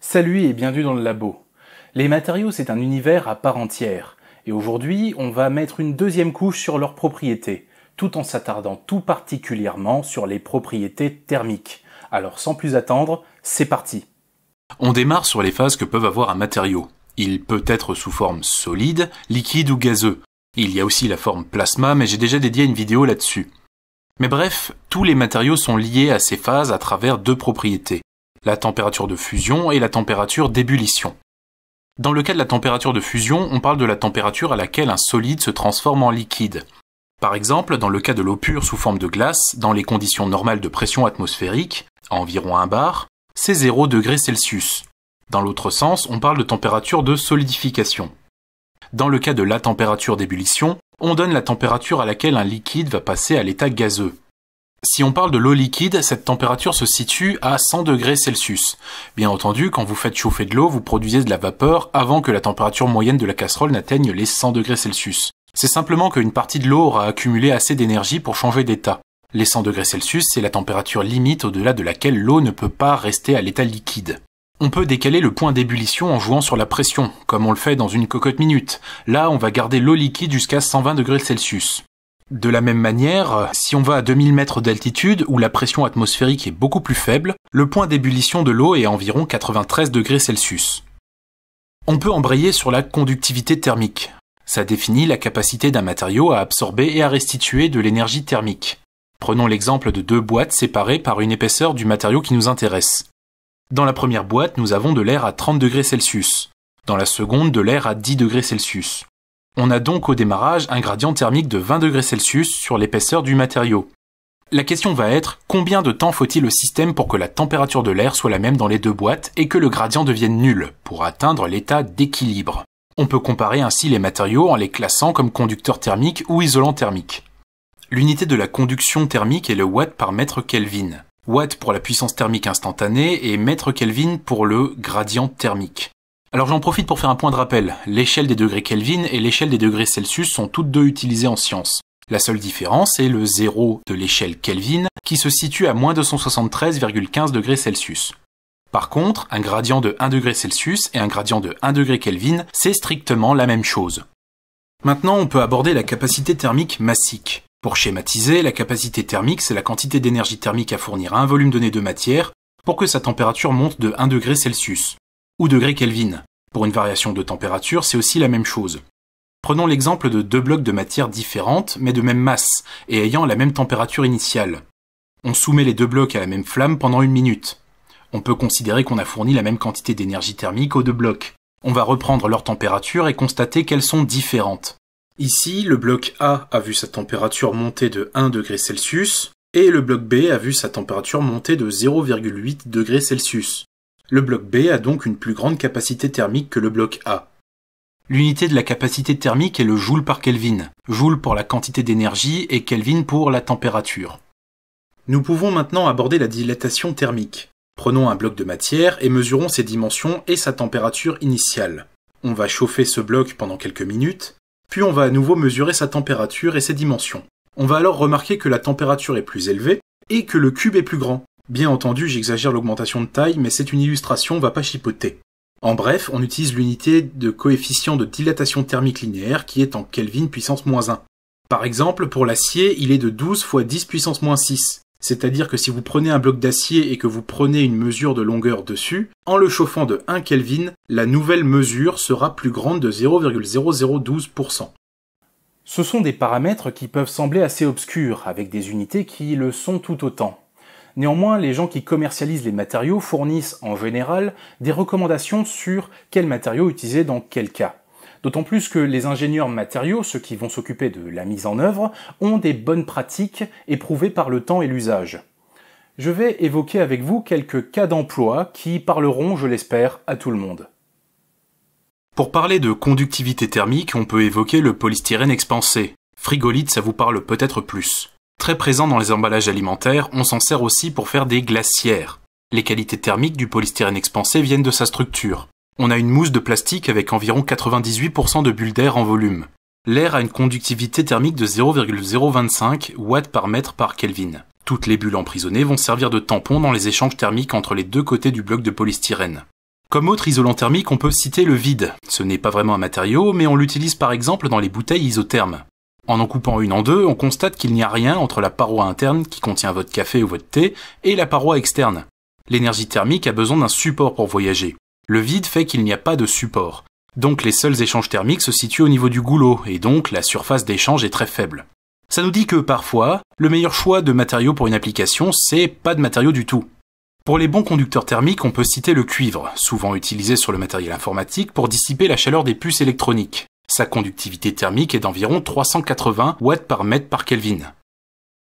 Salut et bienvenue dans le labo. Les matériaux, c'est un univers à part entière. Et aujourd'hui, on va mettre une deuxième couche sur leurs propriétés, tout en s'attardant tout particulièrement sur les propriétés thermiques. Alors sans plus attendre, c'est parti. On démarre sur les phases que peuvent avoir un matériau. Il peut être sous forme solide, liquide ou gazeux, il y a aussi la forme plasma, mais j'ai déjà dédié une vidéo là-dessus. Mais bref, tous les matériaux sont liés à ces phases à travers deux propriétés, la température de fusion et la température d'ébullition. Dans le cas de la température de fusion, on parle de la température à laquelle un solide se transforme en liquide. Par exemple, dans le cas de l'eau pure sous forme de glace, dans les conditions normales de pression atmosphérique, à environ 1 bar, c'est 0 degré Celsius. Dans l'autre sens, on parle de température de solidification. Dans le cas de la température d'ébullition, on donne la température à laquelle un liquide va passer à l'état gazeux. Si on parle de l'eau liquide, cette température se situe à 100 degrés Celsius. Bien entendu, quand vous faites chauffer de l'eau, vous produisez de la vapeur avant que la température moyenne de la casserole n'atteigne les 100 degrés Celsius. C'est simplement qu'une partie de l'eau aura accumulé assez d'énergie pour changer d'état. Les 100 degrés Celsius, c'est la température limite au-delà de laquelle l'eau ne peut pas rester à l'état liquide. On peut décaler le point d'ébullition en jouant sur la pression, comme on le fait dans une cocotte minute. Là, on va garder l'eau liquide jusqu'à 120 degrés Celsius. De la même manière, si on va à 2000 mètres d'altitude, où la pression atmosphérique est beaucoup plus faible, le point d'ébullition de l'eau est environ 93 degrés Celsius. On peut embrayer sur la conductivité thermique. Ça définit la capacité d'un matériau à absorber et à restituer de l'énergie thermique. Prenons l'exemple de deux boîtes séparées par une épaisseur du matériau qui nous intéresse. Dans la première boîte, nous avons de l'air à 30 Dans la seconde, de l'air à 10 On a donc au démarrage un gradient thermique de 20 sur l'épaisseur du matériau. La question va être combien de temps faut-il au système pour que la température de l'air soit la même dans les deux boîtes et que le gradient devienne nul pour atteindre l'état d'équilibre. On peut comparer ainsi les matériaux en les classant comme conducteurs thermiques ou isolants thermiques. L'unité de la conduction thermique est le watt par mètre Kelvin. Watt pour la puissance thermique instantanée et mètre Kelvin pour le gradient thermique. Alors j'en profite pour faire un point de rappel. L'échelle des degrés Kelvin et l'échelle des degrés Celsius sont toutes deux utilisées en science. La seule différence est le zéro de l'échelle Kelvin qui se situe à moins 273,15 degrés Celsius. Par contre, un gradient de 1 degré Celsius et un gradient de 1 degré Kelvin, c'est strictement la même chose. Maintenant, on peut aborder la capacité thermique massique. Pour schématiser, la capacité thermique, c'est la quantité d'énergie thermique à fournir à un volume donné de matière pour que sa température monte de 1 degré Celsius, ou degré Kelvin. Pour une variation de température, c'est aussi la même chose. Prenons l'exemple de deux blocs de matière différentes, mais de même masse, et ayant la même température initiale. On soumet les deux blocs à la même flamme pendant une minute. On peut considérer qu'on a fourni la même quantité d'énergie thermique aux deux blocs. On va reprendre leur température et constater qu'elles sont différentes. Ici, le bloc A a vu sa température monter de 1 degré Celsius et le bloc B a vu sa température monter de 0,8 degré Celsius. Le bloc B a donc une plus grande capacité thermique que le bloc A. L'unité de la capacité thermique est le joule par Kelvin, joule pour la quantité d'énergie et Kelvin pour la température. Nous pouvons maintenant aborder la dilatation thermique. Prenons un bloc de matière et mesurons ses dimensions et sa température initiale. On va chauffer ce bloc pendant quelques minutes, puis on va à nouveau mesurer sa température et ses dimensions. On va alors remarquer que la température est plus élevée et que le cube est plus grand. Bien entendu, j'exagère l'augmentation de taille, mais c'est une illustration, on va pas chipoter. En bref, on utilise l'unité de coefficient de dilatation thermique linéaire qui est en Kelvin puissance moins 1. Par exemple, pour l'acier, il est de 12 fois 10 puissance moins 6 c'est-à-dire que si vous prenez un bloc d'acier et que vous prenez une mesure de longueur dessus, en le chauffant de 1 Kelvin, la nouvelle mesure sera plus grande de 0,0012%. Ce sont des paramètres qui peuvent sembler assez obscurs, avec des unités qui le sont tout autant. Néanmoins, les gens qui commercialisent les matériaux fournissent en général des recommandations sur quels matériaux utiliser dans quel cas. D'autant plus que les ingénieurs matériaux, ceux qui vont s'occuper de la mise en œuvre, ont des bonnes pratiques éprouvées par le temps et l'usage. Je vais évoquer avec vous quelques cas d'emploi qui parleront, je l'espère, à tout le monde. Pour parler de conductivité thermique, on peut évoquer le polystyrène expansé. Frigolite, ça vous parle peut-être plus. Très présent dans les emballages alimentaires, on s'en sert aussi pour faire des glacières. Les qualités thermiques du polystyrène expansé viennent de sa structure. On a une mousse de plastique avec environ 98% de bulles d'air en volume. L'air a une conductivité thermique de 0,025 watts par mètre par Kelvin. Toutes les bulles emprisonnées vont servir de tampon dans les échanges thermiques entre les deux côtés du bloc de polystyrène. Comme autre isolant thermique, on peut citer le vide. Ce n'est pas vraiment un matériau, mais on l'utilise par exemple dans les bouteilles isothermes. En en coupant une en deux, on constate qu'il n'y a rien entre la paroi interne qui contient votre café ou votre thé et la paroi externe. L'énergie thermique a besoin d'un support pour voyager. Le vide fait qu'il n'y a pas de support, donc les seuls échanges thermiques se situent au niveau du goulot, et donc la surface d'échange est très faible. Ça nous dit que parfois, le meilleur choix de matériaux pour une application, c'est pas de matériaux du tout. Pour les bons conducteurs thermiques, on peut citer le cuivre, souvent utilisé sur le matériel informatique pour dissiper la chaleur des puces électroniques. Sa conductivité thermique est d'environ 380 watts par mètre par Kelvin.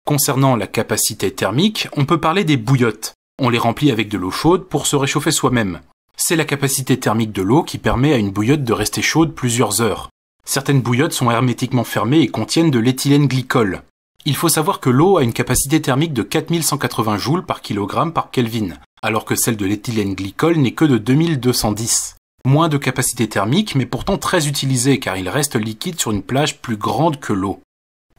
Concernant la capacité thermique, on peut parler des bouillottes. On les remplit avec de l'eau chaude pour se réchauffer soi-même. C'est la capacité thermique de l'eau qui permet à une bouillotte de rester chaude plusieurs heures. Certaines bouillottes sont hermétiquement fermées et contiennent de l'éthylène glycol. Il faut savoir que l'eau a une capacité thermique de 4180 joules par kilogramme par Kelvin, alors que celle de l'éthylène glycol n'est que de 2210. Moins de capacité thermique, mais pourtant très utilisée car il reste liquide sur une plage plus grande que l'eau.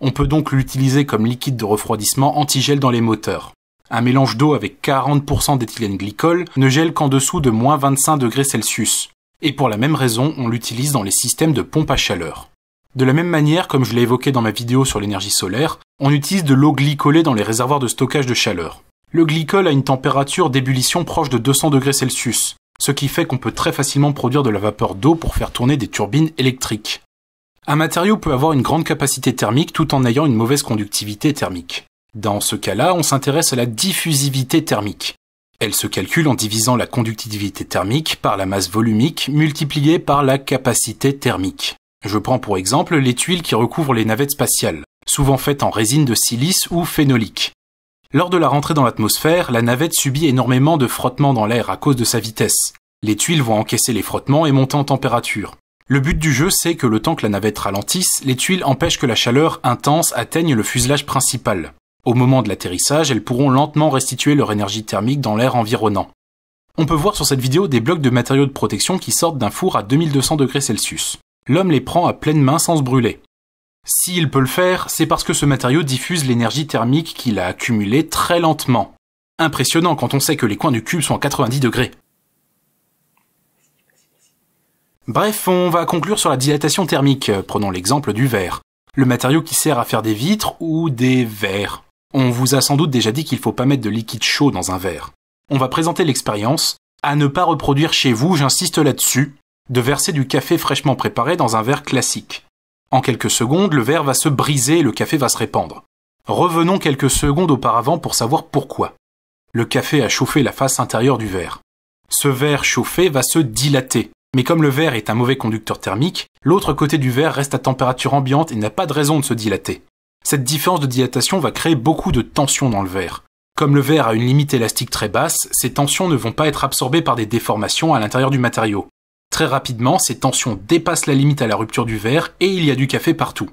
On peut donc l'utiliser comme liquide de refroidissement antigel dans les moteurs. Un mélange d'eau avec 40% d'éthylène glycol ne gèle qu'en dessous de moins 25 Et pour la même raison, on l'utilise dans les systèmes de pompe à chaleur. De la même manière, comme je l'ai évoqué dans ma vidéo sur l'énergie solaire, on utilise de l'eau glycolée dans les réservoirs de stockage de chaleur. Le glycol a une température d'ébullition proche de 200 ce qui fait qu'on peut très facilement produire de la vapeur d'eau pour faire tourner des turbines électriques. Un matériau peut avoir une grande capacité thermique tout en ayant une mauvaise conductivité thermique. Dans ce cas-là, on s'intéresse à la diffusivité thermique. Elle se calcule en divisant la conductivité thermique par la masse volumique multipliée par la capacité thermique. Je prends pour exemple les tuiles qui recouvrent les navettes spatiales, souvent faites en résine de silice ou phénolique. Lors de la rentrée dans l'atmosphère, la navette subit énormément de frottements dans l'air à cause de sa vitesse. Les tuiles vont encaisser les frottements et monter en température. Le but du jeu, c'est que le temps que la navette ralentisse, les tuiles empêchent que la chaleur intense atteigne le fuselage principal. Au moment de l'atterrissage, elles pourront lentement restituer leur énergie thermique dans l'air environnant. On peut voir sur cette vidéo des blocs de matériaux de protection qui sortent d'un four à 2200 degrés Celsius. L'homme les prend à pleine main sans se brûler. S'il peut le faire, c'est parce que ce matériau diffuse l'énergie thermique qu'il a accumulée très lentement. Impressionnant quand on sait que les coins du cube sont à 90 degrés. Bref, on va conclure sur la dilatation thermique. Prenons l'exemple du verre. Le matériau qui sert à faire des vitres ou des verres. On vous a sans doute déjà dit qu'il ne faut pas mettre de liquide chaud dans un verre. On va présenter l'expérience, à ne pas reproduire chez vous, j'insiste là-dessus, de verser du café fraîchement préparé dans un verre classique. En quelques secondes, le verre va se briser et le café va se répandre. Revenons quelques secondes auparavant pour savoir pourquoi. Le café a chauffé la face intérieure du verre. Ce verre chauffé va se dilater, mais comme le verre est un mauvais conducteur thermique, l'autre côté du verre reste à température ambiante et n'a pas de raison de se dilater. Cette différence de dilatation va créer beaucoup de tensions dans le verre. Comme le verre a une limite élastique très basse, ces tensions ne vont pas être absorbées par des déformations à l'intérieur du matériau. Très rapidement, ces tensions dépassent la limite à la rupture du verre et il y a du café partout.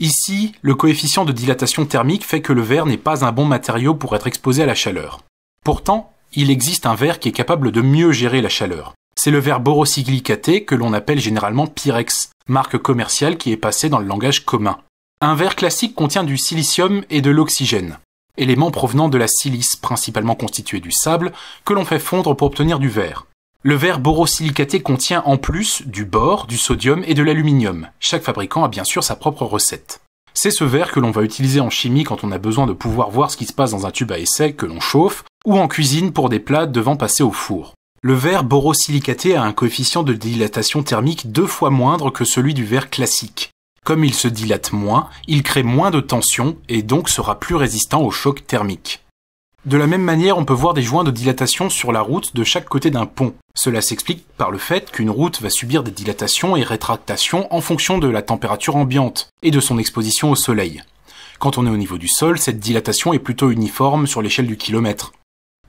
Ici, le coefficient de dilatation thermique fait que le verre n'est pas un bon matériau pour être exposé à la chaleur. Pourtant, il existe un verre qui est capable de mieux gérer la chaleur. C'est le verre borosilicaté que l'on appelle généralement Pyrex, marque commerciale qui est passée dans le langage commun. Un verre classique contient du silicium et de l'oxygène, éléments provenant de la silice principalement constituée du sable que l'on fait fondre pour obtenir du verre. Le verre borosilicaté contient en plus du bore, du sodium et de l'aluminium. Chaque fabricant a bien sûr sa propre recette. C'est ce verre que l'on va utiliser en chimie quand on a besoin de pouvoir voir ce qui se passe dans un tube à essai que l'on chauffe, ou en cuisine pour des plats devant passer au four. Le verre borosilicaté a un coefficient de dilatation thermique deux fois moindre que celui du verre classique. Comme il se dilate moins, il crée moins de tension et donc sera plus résistant au choc thermique. De la même manière, on peut voir des joints de dilatation sur la route de chaque côté d'un pont. Cela s'explique par le fait qu'une route va subir des dilatations et rétractations en fonction de la température ambiante et de son exposition au soleil. Quand on est au niveau du sol, cette dilatation est plutôt uniforme sur l'échelle du kilomètre.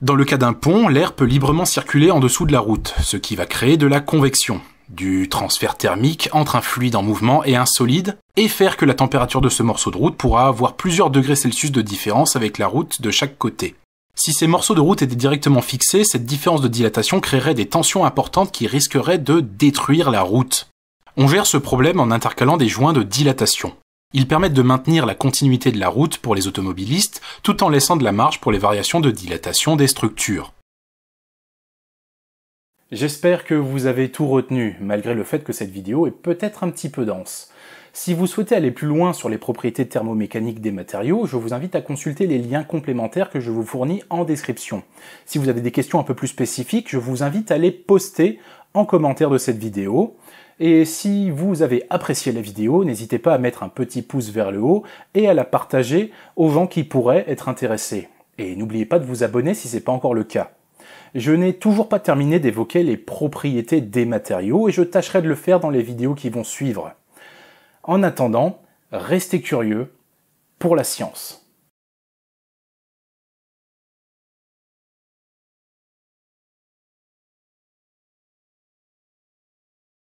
Dans le cas d'un pont, l'air peut librement circuler en dessous de la route, ce qui va créer de la convection du transfert thermique entre un fluide en mouvement et un solide, et faire que la température de ce morceau de route pourra avoir plusieurs degrés Celsius de différence avec la route de chaque côté. Si ces morceaux de route étaient directement fixés, cette différence de dilatation créerait des tensions importantes qui risqueraient de détruire la route. On gère ce problème en intercalant des joints de dilatation. Ils permettent de maintenir la continuité de la route pour les automobilistes tout en laissant de la marge pour les variations de dilatation des structures. J'espère que vous avez tout retenu, malgré le fait que cette vidéo est peut-être un petit peu dense. Si vous souhaitez aller plus loin sur les propriétés thermomécaniques des matériaux, je vous invite à consulter les liens complémentaires que je vous fournis en description. Si vous avez des questions un peu plus spécifiques, je vous invite à les poster en commentaire de cette vidéo. Et si vous avez apprécié la vidéo, n'hésitez pas à mettre un petit pouce vers le haut et à la partager aux gens qui pourraient être intéressés. Et n'oubliez pas de vous abonner si ce n'est pas encore le cas. Je n'ai toujours pas terminé d'évoquer les propriétés des matériaux et je tâcherai de le faire dans les vidéos qui vont suivre. En attendant, restez curieux pour la science.